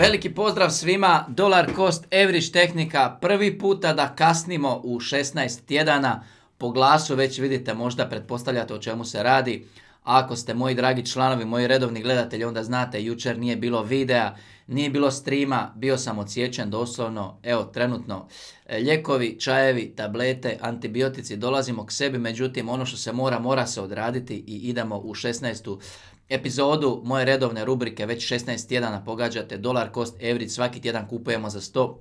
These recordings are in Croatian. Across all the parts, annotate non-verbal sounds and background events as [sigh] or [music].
Veliki pozdrav svima, Dolar Cost Average tehnika, prvi puta da kasnimo u 16 tjedana, po glasu već vidite, možda pretpostavljate o čemu se radi. Ako ste moji dragi članovi, moji redovni gledatelji, onda znate, jučer nije bilo videa, nije bilo streama, bio sam odsječen doslovno, evo trenutno, e, ljekovi, čajevi, tablete, antibiotici, dolazimo k sebi, međutim ono što se mora, mora se odraditi i idemo u 16 epizodu moje redovne rubrike, već 16 tjedana pogađate dolar kost evrit, svaki tjedan kupujemo za 100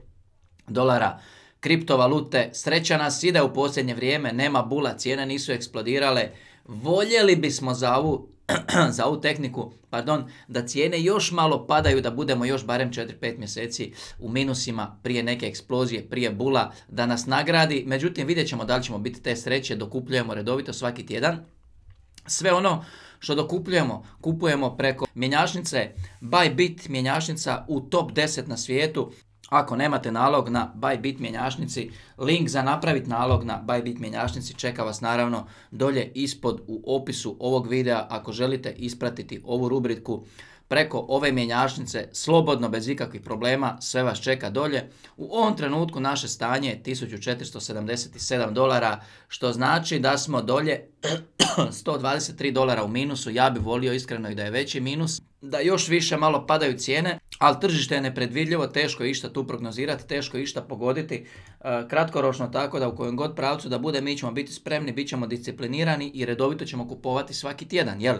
dolara kriptovalute. Sreća nas ide u posljednje vrijeme, nema bula, cijene nisu eksplodirale. Voljeli bismo za ovu, [clears throat] za ovu tehniku pardon, da cijene još malo padaju, da budemo još barem 4-5 mjeseci u minusima prije neke eksplozije, prije bula, da nas nagradi. Međutim, vidjet ćemo da li ćemo biti te sreće, dokupljujemo redovito svaki tjedan. Sve ono što dokupljujemo, kupujemo preko mjenjačnice Bybit, mjenjašnica u top 10 na svijetu. Ako nemate nalog na Bybit mjenjašnici, link za napraviti nalog na Bybit mjenjašnici čeka vas naravno dolje ispod u opisu ovog videa ako želite ispratiti ovu rubriku preko ove mjenjašnice, slobodno bez ikakvih problema, sve vas čeka dolje. U ovom trenutku naše stanje je 1477 dolara, što znači da smo dolje 123 [clears throat] dolara u minusu, ja bih volio iskreno i da je veći minus da još više malo padaju cijene, ali tržište je nepredvidljivo, teško je išta tu prognozirati, teško je išta pogoditi e, kratkoročno tako da u kojem god pravcu da bude mi ćemo biti spremni, bit ćemo disciplinirani i redovito ćemo kupovati svaki tjedan, jel?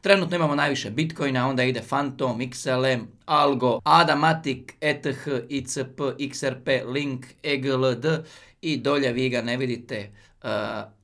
Trenutno imamo najviše Bitcoina, onda ide Phantom, XLM, Algo, Adamatic, ETH, ICP, XRP, Link, EGLD i dolje vi ga ne vidite, e,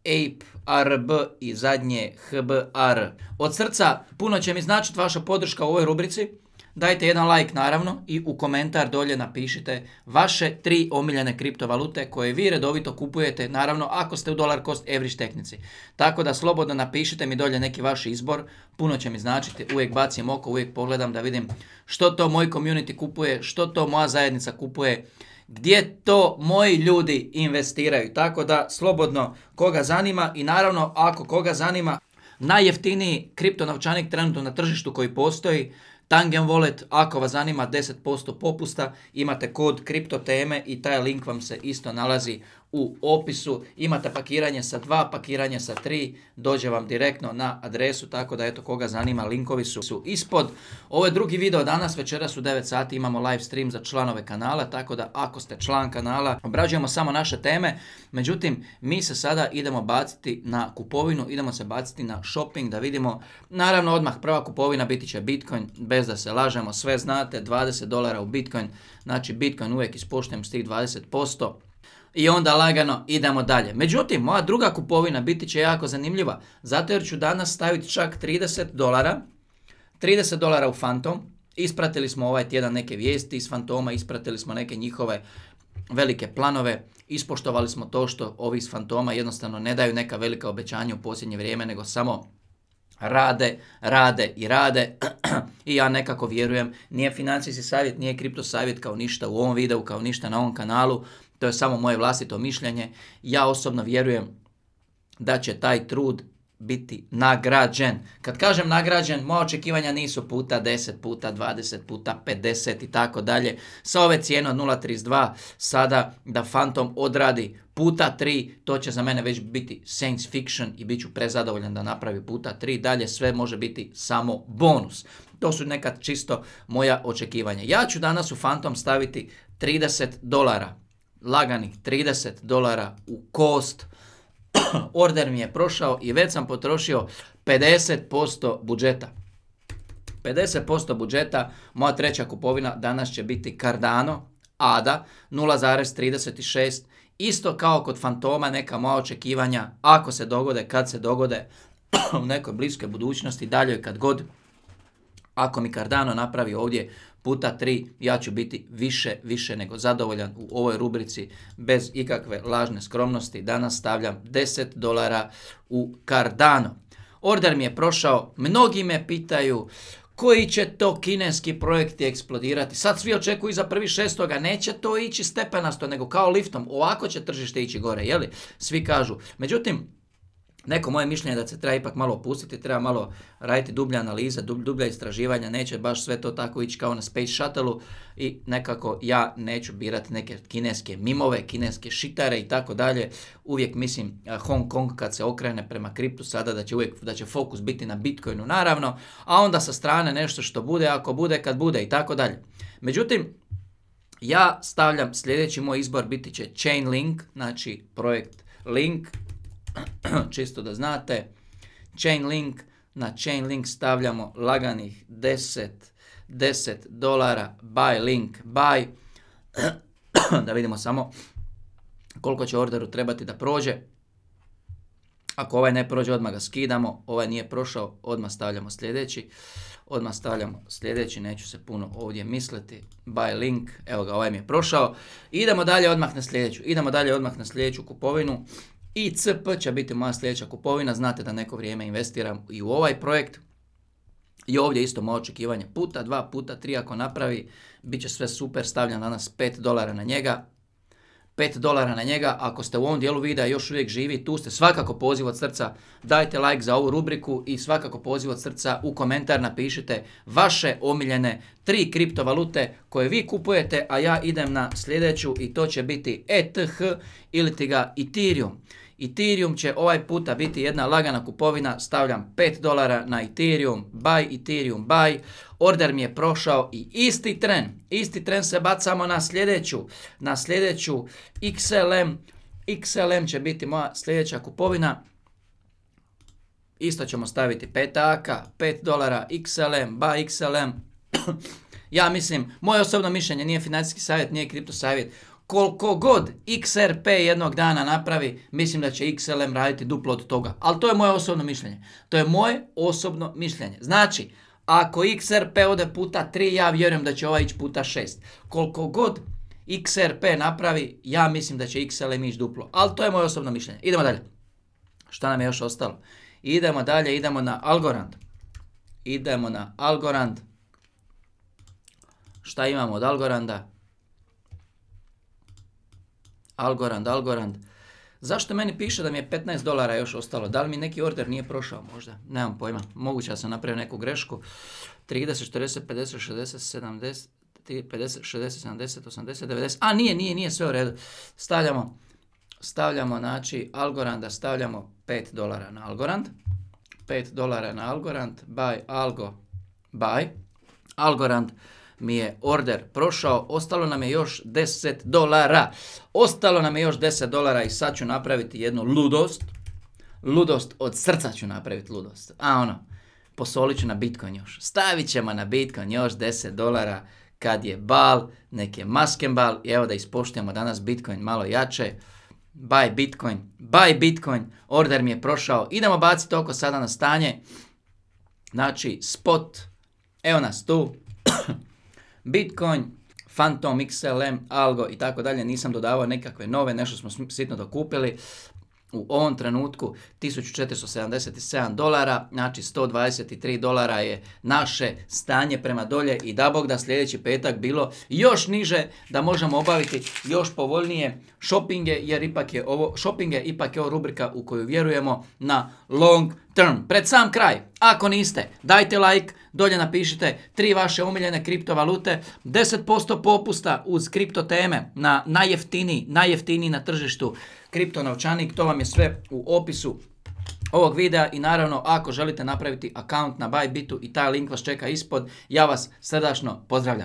Ape ARB i zadnje HBR. Od srca puno će mi značiti vaša podrška u ovoj rubrici. Dajte jedan like naravno i u komentar dolje napišite vaše tri omiljene kriptovalute koje vi redovito kupujete, naravno ako ste u dolar kost evriš tehnici. Tako da slobodno napišite mi dolje neki vaš izbor, puno će mi značiti, uvijek bacim oko, uvijek pogledam da vidim što to moj community kupuje, što to moja zajednica kupuje, gdje to moji ljudi investiraju. Tako da slobodno koga zanima i naravno ako koga zanima najjeftiniji kriptonavčanik novčanik trenutno na tržištu koji postoji Tangen Wallet, ako vas zanima 10% popusta, imate kod Teme i taj link vam se isto nalazi u opisu. Imate pakiranje sa dva, pakiranje sa tri, dođe vam direktno na adresu, tako da eto koga zanima, linkovi su, su ispod. Ovo je drugi video danas, večeras u 9 sati imamo live stream za članove kanala, tako da ako ste član kanala, obrađujemo samo naše teme. Međutim, mi se sada idemo baciti na kupovinu, idemo se baciti na shopping da vidimo. Naravno, odmah prva kupovina biti će Bitcoin, bez bez da se lažemo, sve znate, 20 dolara u Bitcoin, znači Bitcoin uvijek ispoštujem s tih 20%. I onda lagano idemo dalje. Međutim, moja druga kupovina biti će jako zanimljiva, zato jer ću danas staviti čak 30 dolara, 30 dolara u Fantom, ispratili smo ovaj tjedan neke vijesti iz Fantoma, ispratili smo neke njihove velike planove, ispoštovali smo to što ovi iz Fantoma jednostavno ne daju neka velika obećanja u posljednje vrijeme, nego samo rade, rade i rade i ja nekako vjerujem, nije financijski savjet, nije kripto savjet kao ništa u ovom videu, kao ništa na ovom kanalu, to je samo moje vlastito mišljenje. Ja osobno vjerujem da će taj trud biti nagrađen. Kad kažem nagrađen, moja očekivanja nisu puta 10, puta 20, puta 50 i tako dalje. Sa ove cijene od 0.32 sada da Phantom odradi puta 3, to će za mene već biti science fiction i bit ću prezadovoljan da napravi puta 3. Dalje sve može biti samo bonus. To su nekad čisto moja očekivanja. Ja ću danas u Phantom staviti 30 dolara. Laganih 30 dolara u kost [coughs] order mi je prošao i već sam potrošio 50% budžeta. 50% budžeta, moja treća kupovina danas će biti Cardano, ADA 0,36, isto kao kod Fantoma neka moja očekivanja, ako se dogode, kad se dogode, [coughs] u nekoj bliskoj budućnosti, dalje kad god, ako mi Cardano napravi ovdje puta 3, ja ću biti više, više nego zadovoljan u ovoj rubrici bez ikakve lažne skromnosti. Danas stavljam 10 dolara u Cardano. Order mi je prošao, mnogi me pitaju koji će to kineski projekti eksplodirati. Sad svi očekuju za prvi šestoga, neće to ići stepenasto, nego kao liftom. Ovako će tržište ići gore, jeli? Svi kažu. Međutim, Neko moje mišljenje da se treba ipak malo opustiti, treba malo raditi dublje analize, dublja istraživanja, neće baš sve to tako ići kao na Space Shuttle-u i nekako ja neću birati neke kineske mimove, kineske šitare i tako dalje. Uvijek mislim Hong Kong kad se okrene prema kriptu sada da će uvijek da će fokus biti na Bitcoinu naravno, a onda sa strane nešto što bude, ako bude, kad bude i tako dalje. Međutim, ja stavljam sljedeći moj izbor biti će Chainlink, znači projekt Link [clears throat] čisto da znate, link, na link stavljamo laganih 10, 10 dolara, buy link, buy, [clears throat] da vidimo samo koliko će orderu trebati da prođe. Ako ovaj ne prođe, odmah ga skidamo, ovaj nije prošao, odmah stavljamo sljedeći. Odmah stavljamo sljedeći, neću se puno ovdje misliti. Buy link, evo ga, ovaj mi je prošao. Idemo dalje odmah na sljedeću, idemo dalje odmah na sljedeću kupovinu. I će biti moja sljedeća kupovina. Znate da neko vrijeme investiram i u ovaj projekt. I ovdje isto moje očekivanje puta, dva puta, tri ako napravi, bit će sve super, stavljam danas 5 dolara na njega, 5 dolara na njega, ako ste u ovom dijelu videa još uvijek živi, tu ste svakako poziv od srca, dajte like za ovu rubriku i svakako poziv od srca u komentar napišite vaše omiljene tri kriptovalute koje vi kupujete, a ja idem na sljedeću i to će biti ETH ili ti ga Ethereum. Ethereum će ovaj puta biti jedna lagana kupovina, stavljam 5 dolara na Ethereum, buy Ethereum, buy. Order mi je prošao i isti tren, isti tren se bacamo na sljedeću, na sljedeću XLM, XLM će biti moja sljedeća kupovina. Isto ćemo staviti petaka, 5 dolara, XLM, buy XLM. [clears throat] ja mislim, moje osobno mišljenje nije financijski savjet, nije kripto savjet koliko god XRP jednog dana napravi, mislim da će XLM raditi duplo od toga. Ali to je moje osobno mišljenje. To je moje osobno mišljenje. Znači, ako XRP ode puta 3, ja vjerujem da će ovaj ići puta 6. Koliko god XRP napravi, ja mislim da će XLM ići duplo. Ali to je moje osobno mišljenje. Idemo dalje. Šta nam je još ostalo? Idemo dalje, idemo na Algorand. Idemo na Algorand. Šta imamo od Algoranda? Algorand, Algorand. Zašto meni piše da mi je 15 dolara još ostalo? Da li mi neki order nije prošao možda? Nemam pojma. Moguće da sam napravio neku grešku. 30, 40, 50, 60, 70, 50, 60, 70, 80, 90. A nije, nije, nije sve u redu. Stavljamo, stavljamo znači Algoranda, stavljamo 5 dolara na Algorand. 5 dolara na Algorand, buy Algo, buy. Algorand mi je order prošao, ostalo nam je još 10 dolara. Ostalo nam je još 10 dolara i sad ću napraviti jednu ludost. Ludost, od srca ću napraviti ludost. A ono, posolit ću na Bitcoin još. Stavit ćemo na Bitcoin još 10 dolara kad je bal, neke je bal, i evo da ispoštujemo danas Bitcoin malo jače. Buy Bitcoin, buy Bitcoin, order mi je prošao. Idemo baciti oko sada na stanje. Znači, spot, evo nas tu. Bitcoin, Phantom, XLM, Algo i tako dalje, nisam dodavao nekakve nove, nešto smo sitno dokupili, u ovom trenutku 1477 dolara, znači 123 dolara je naše stanje prema dolje i da Bog da sljedeći petak bilo još niže da možemo obaviti još povoljnije shoppinge jer ipak je ovo, shoppinge ipak je ovo rubrika u koju vjerujemo na long term. Pred sam kraj, ako niste, dajte like, dolje napišite tri vaše omiljene kriptovalute, 10% popusta uz kripto teme na najjeftiniji, najjeftiniji na tržištu kripto to vam je sve u opisu ovog videa i naravno ako želite napraviti account na Bybitu i taj link vas čeka ispod, ja vas srdačno pozdravljam.